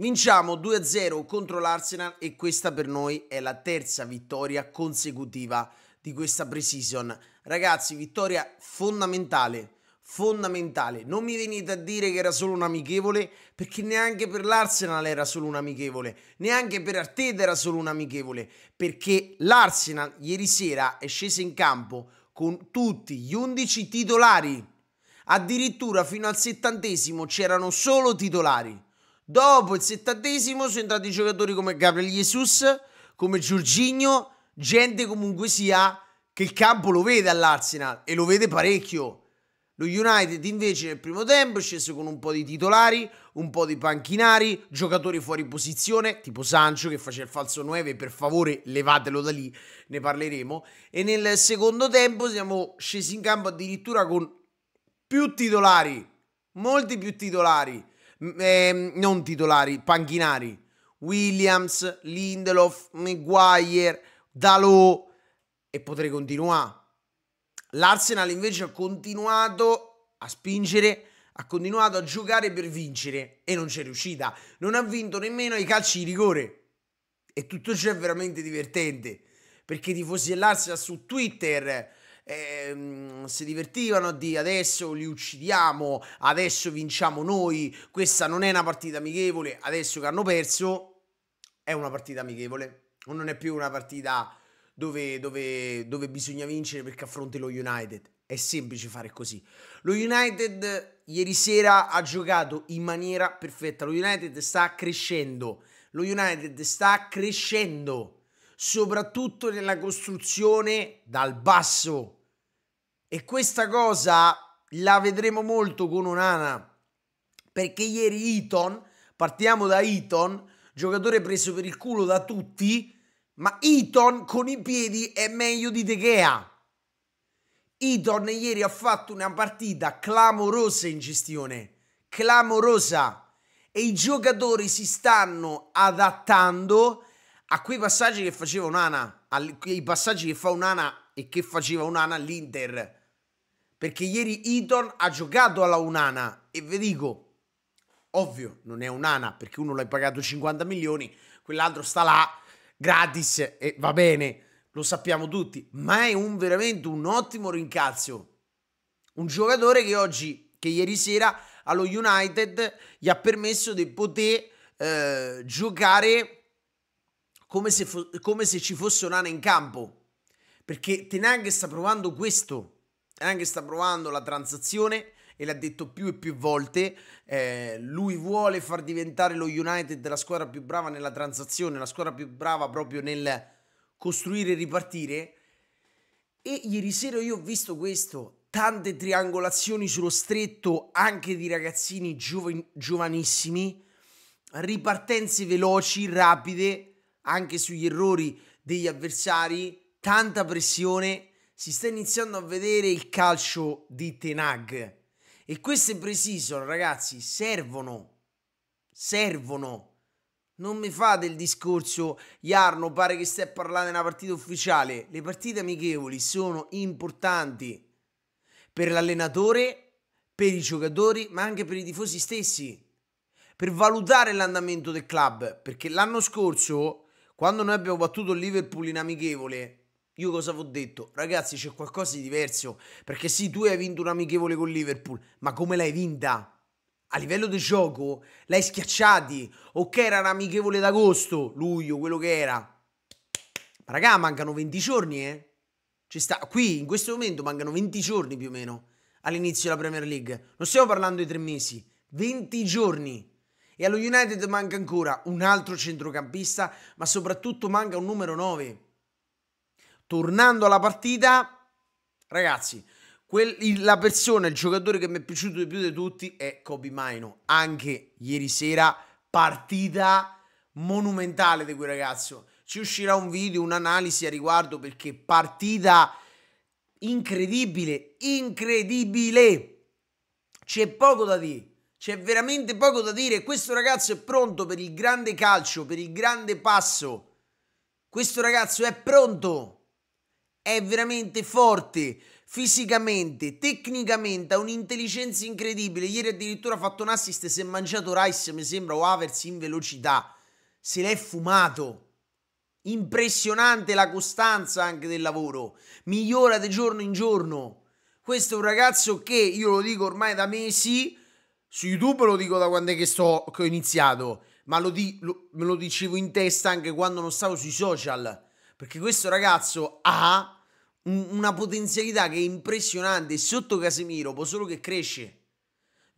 Vinciamo 2-0 contro l'Arsenal e questa per noi è la terza vittoria consecutiva di questa pre-season. Ragazzi, vittoria fondamentale, fondamentale. Non mi venite a dire che era solo un amichevole, perché neanche per l'Arsenal era solo un amichevole, neanche per Arteta era solo un amichevole, perché l'Arsenal ieri sera è sceso in campo con tutti gli 11 titolari. Addirittura fino al settantesimo c'erano solo titolari. Dopo il settantesimo sono entrati giocatori come Gabriel Jesus, come Giorginio, gente comunque sia che il campo lo vede all'Arsenal e lo vede parecchio. Lo United invece nel primo tempo è sceso con un po' di titolari, un po' di panchinari, giocatori fuori posizione, tipo Sancho che faceva il falso 9, per favore levatelo da lì, ne parleremo. E nel secondo tempo siamo scesi in campo addirittura con più titolari, molti più titolari eh, non titolari, panchinari, Williams, Lindelof, Maguire, Dalò e potrei continuare. L'Arsenal invece ha continuato a spingere, ha continuato a giocare per vincere e non c'è riuscita. Non ha vinto nemmeno i calci di rigore. E tutto ciò è veramente divertente perché i tifosi dell'Arsenal su Twitter ehm, si divertivano a dire adesso li uccidiamo, adesso vinciamo noi, questa non è una partita amichevole, adesso che hanno perso è una partita amichevole, non è più una partita dove, dove, dove bisogna vincere perché affronti lo United. È semplice fare così. Lo United ieri sera ha giocato in maniera perfetta. Lo United sta crescendo. Lo United sta crescendo soprattutto nella costruzione dal basso. E questa cosa la vedremo molto con Onana, perché ieri Eton, partiamo da Eton, giocatore preso per il culo da tutti, ma Eton con i piedi è meglio di Tegea. Eton ieri ha fatto una partita clamorosa in gestione, clamorosa. E i giocatori si stanno adattando a quei passaggi che faceva Unana, ai passaggi che fa Unana e che faceva Unana all'Inter perché ieri Iton ha giocato alla Unana e vi dico, ovvio, non è Unana perché uno l'hai pagato 50 milioni, quell'altro sta là gratis e va bene, lo sappiamo tutti, ma è un, veramente un ottimo rincalzo. Un giocatore che oggi, che ieri sera allo United gli ha permesso di poter eh, giocare come se, come se ci fosse Unana in campo. Perché Tenang sta provando questo anche sta provando la transazione e l'ha detto più e più volte, eh, lui vuole far diventare lo United la squadra più brava nella transazione, la squadra più brava proprio nel costruire e ripartire. E ieri sera io ho visto questo, tante triangolazioni sullo stretto anche di ragazzini giovanissimi, ripartenze veloci, rapide, anche sugli errori degli avversari, tanta pressione si sta iniziando a vedere il calcio di Tenag. E queste precision, ragazzi, servono. Servono. Non mi fate il discorso, Jarno, pare che stia parlando parlare di una partita ufficiale. Le partite amichevoli sono importanti per l'allenatore, per i giocatori, ma anche per i tifosi stessi. Per valutare l'andamento del club. Perché l'anno scorso, quando noi abbiamo battuto il Liverpool in amichevole, io cosa vi ho detto? Ragazzi, c'è qualcosa di diverso. Perché sì, tu hai vinto un amichevole con Liverpool, ma come l'hai vinta? A livello di gioco, l'hai schiacciati. Ok, era un amichevole d'agosto, luglio, quello che era. Ma raga, mancano 20 giorni, eh? Ci sta. Qui, in questo momento, mancano 20 giorni più o meno all'inizio della Premier League. Non stiamo parlando di tre mesi, 20 giorni. E allo United manca ancora un altro centrocampista, ma soprattutto manca un numero 9 tornando alla partita, ragazzi, quel, la persona, il giocatore che mi è piaciuto di più di tutti è Kobe Maino. Anche ieri sera, partita monumentale di quel ragazzo. Ci uscirà un video, un'analisi a riguardo perché partita incredibile, incredibile. C'è poco da dire. C'è veramente poco da dire. Questo ragazzo è pronto per il grande calcio, per il grande passo. Questo ragazzo è pronto è veramente forte fisicamente, tecnicamente, ha un'intelligenza incredibile. Ieri addirittura ha fatto un assist, si è mangiato Rice, mi sembra, o Havers in velocità. Se l'è fumato. Impressionante la costanza anche del lavoro. Migliora di giorno in giorno. Questo è un ragazzo che, io lo dico ormai da mesi, su YouTube lo dico da quando è che, sto, che ho iniziato, ma lo di, lo, me lo dicevo in testa anche quando non stavo sui social. Perché questo ragazzo ha una potenzialità che è impressionante sotto Casemiro, può solo che cresce.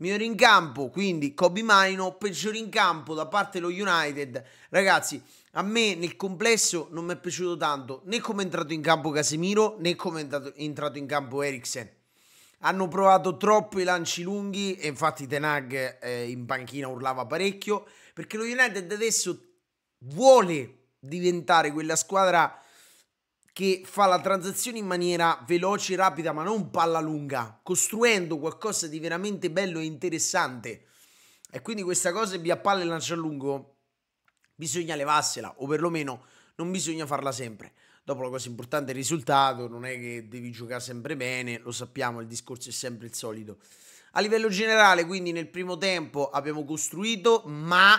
Migliore in campo, quindi Kobe Maino, peggiore in campo da parte dello United. Ragazzi, a me nel complesso non mi è piaciuto tanto né come è entrato in campo Casemiro né come è entrato in campo Eriksen. Hanno provato troppo i lanci lunghi e infatti Tenag eh, in panchina urlava parecchio perché lo United adesso vuole diventare quella squadra che fa la transazione in maniera veloce, rapida, ma non palla lunga, costruendo qualcosa di veramente bello e interessante. E quindi questa cosa via palla e lancio a lungo bisogna levarsela, o perlomeno non bisogna farla sempre. Dopo la cosa importante è il risultato, non è che devi giocare sempre bene, lo sappiamo, il discorso è sempre il solito. A livello generale, quindi nel primo tempo abbiamo costruito, ma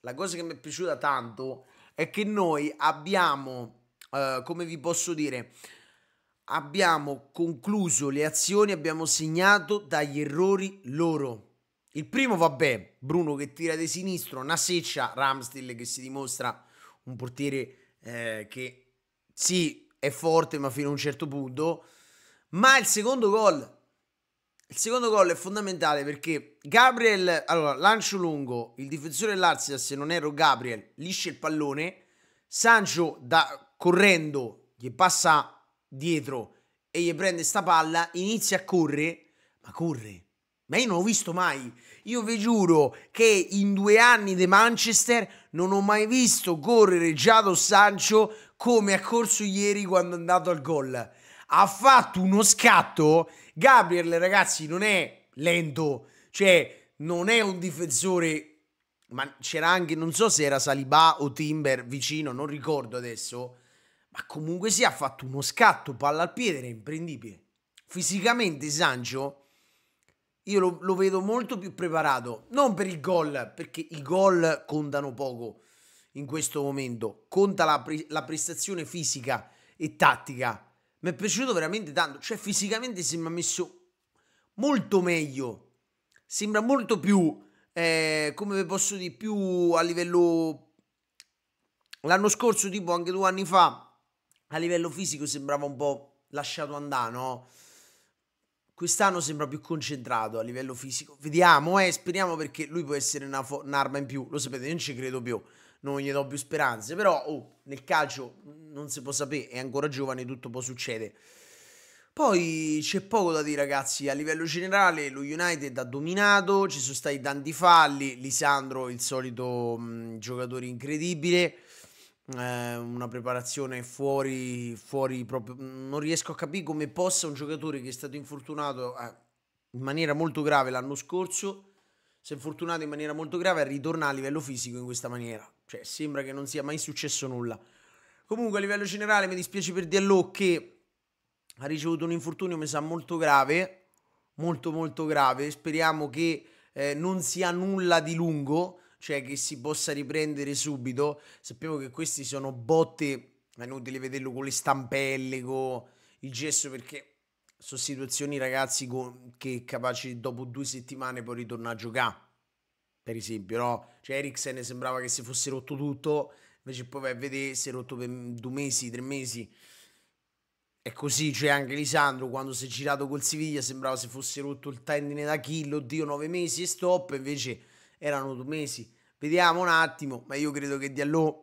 la cosa che mi è piaciuta tanto è che noi abbiamo Ehm, come vi posso dire, abbiamo concluso le azioni, abbiamo segnato dagli errori loro. Il primo, vabbè, Bruno che tira di sinistro, una seccia, Ramstil che si dimostra un portiere eh, che sì, è forte ma fino a un certo punto. Ma il secondo gol, il secondo gol è fondamentale perché Gabriel, allora, lancio lungo, il difensore dell'Arsia, se non ero Gabriel, lisce il pallone, Sancho da correndo, gli passa dietro e gli prende sta palla, inizia a correre, ma corre. Ma io non l'ho visto mai. Io vi giuro che in due anni di Manchester non ho mai visto correre Giado Sancho come ha corso ieri quando è andato al gol. Ha fatto uno scatto. Gabriel, ragazzi, non è lento. Cioè, non è un difensore ma c'era anche, non so se era Salibà o Timber vicino, non ricordo adesso, ma comunque si ha fatto uno scatto palla al piede era imprendibile. Fisicamente Sancho io lo, lo, vedo molto più preparato, non per il gol, perché i gol contano poco in questo momento, conta la, pre la prestazione fisica e tattica. Mi è piaciuto veramente tanto, cioè fisicamente sembra messo molto meglio, sembra molto più, eh, come posso dire, più a livello... L'anno scorso, tipo anche due anni fa, a livello fisico sembrava un po' lasciato andare, no? Quest'anno sembra più concentrato a livello fisico. Vediamo, eh, speriamo perché lui può essere una un'arma in più. Lo sapete, io non ci credo più. Non gli do più speranze. Però, oh, nel calcio non si può sapere. È ancora giovane, tutto può succedere. Poi c'è poco da dire, ragazzi. A livello generale, lo United ha dominato. Ci sono stati tanti falli. Lisandro, il solito mh, giocatore incredibile eh, una preparazione fuori, fuori proprio. Non riesco a capire come possa un giocatore che è stato infortunato eh, in maniera molto grave l'anno scorso, se è infortunato in maniera molto grave, ritornare a livello fisico in questa maniera. Cioè, sembra che non sia mai successo nulla. Comunque, a livello generale, mi dispiace per Diallo che ha ricevuto un infortunio, mi sa, molto grave. Molto, molto grave. Speriamo che eh, non sia nulla di lungo cioè che si possa riprendere subito. Sappiamo che questi sono botte, ma è inutile vederlo con le stampelle, con il gesso, perché sono situazioni, ragazzi, con... che capaci dopo due settimane poi ritorna a giocare. Per esempio, no? Cioè Eriksen sembrava che si fosse rotto tutto, invece poi vai a vedere si è rotto per due mesi, tre mesi. È così, cioè anche Lisandro quando si è girato col Siviglia sembrava se fosse rotto il tendine da kill, oddio, nove mesi e stop, invece erano due mesi. Vediamo un attimo, ma io credo che Diallo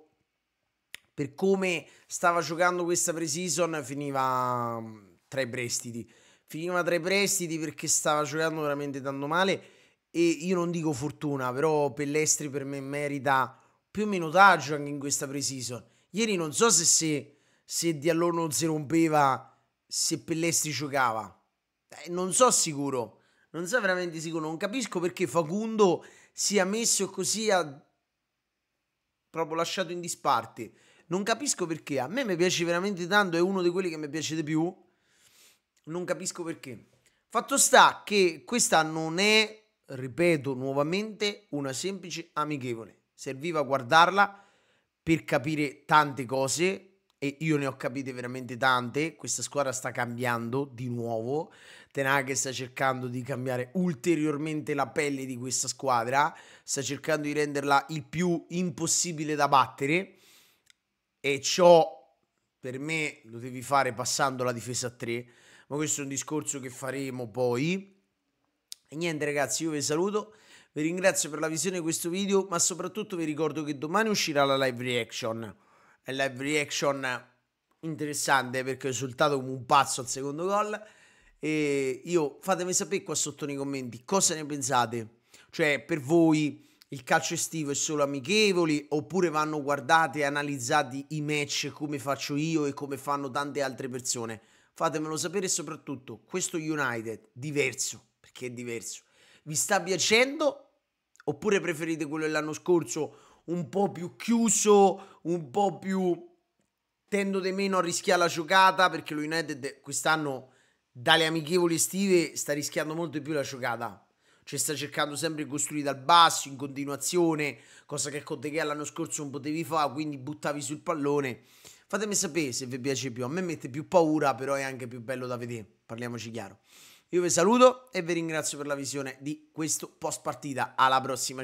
per come stava giocando questa pre-season finiva mm, tra i prestiti. Finiva tra i prestiti perché stava giocando veramente tanto male e io non dico fortuna, però Pellestri per me merita più minutaggio anche in questa pre-season. Ieri non so se, se, se Diallo non si rompeva, se Pellestri giocava. Eh, non so sicuro non so veramente sicuro, non capisco perché Facundo sia messo così a... proprio lasciato in disparte. Non capisco perché, a me mi piace veramente tanto, è uno di quelli che mi piace di più. Non capisco perché. Fatto sta che questa non è, ripeto nuovamente, una semplice amichevole. Serviva guardarla per capire tante cose e io ne ho capite veramente tante. Questa squadra sta cambiando di nuovo. Ten Hag sta cercando di cambiare ulteriormente la pelle di questa squadra, sta cercando di renderla il più impossibile da battere e ciò per me lo devi fare passando la difesa a 3, ma questo è un discorso che faremo poi. E niente ragazzi, io vi saluto. Vi ringrazio per la visione di questo video, ma soprattutto vi ricordo che domani uscirà la live reaction. La live reaction interessante perché ho risultato come un pazzo al secondo gol. E io fatemi sapere qua sotto nei commenti cosa ne pensate. Cioè, per voi il calcio estivo è solo amichevoli oppure vanno guardati e analizzati i match come faccio io e come fanno tante altre persone? Fatemelo sapere e soprattutto questo United diverso, perché è diverso. Vi sta piacendo oppure preferite quello dell'anno scorso un po' più chiuso, un po' più tendo di meno a rischiare la giocata perché lo United quest'anno dalle amichevoli estive sta rischiando molto di più la giocata. Cioè sta cercando sempre di costruire dal basso, in continuazione, cosa che con De Gea l'anno scorso non potevi fare, quindi buttavi sul pallone. Fatemi sapere se vi piace più. A me mette più paura, però è anche più bello da vedere. Parliamoci chiaro. Io vi saluto e vi ringrazio per la visione di questo post partita. Alla prossima.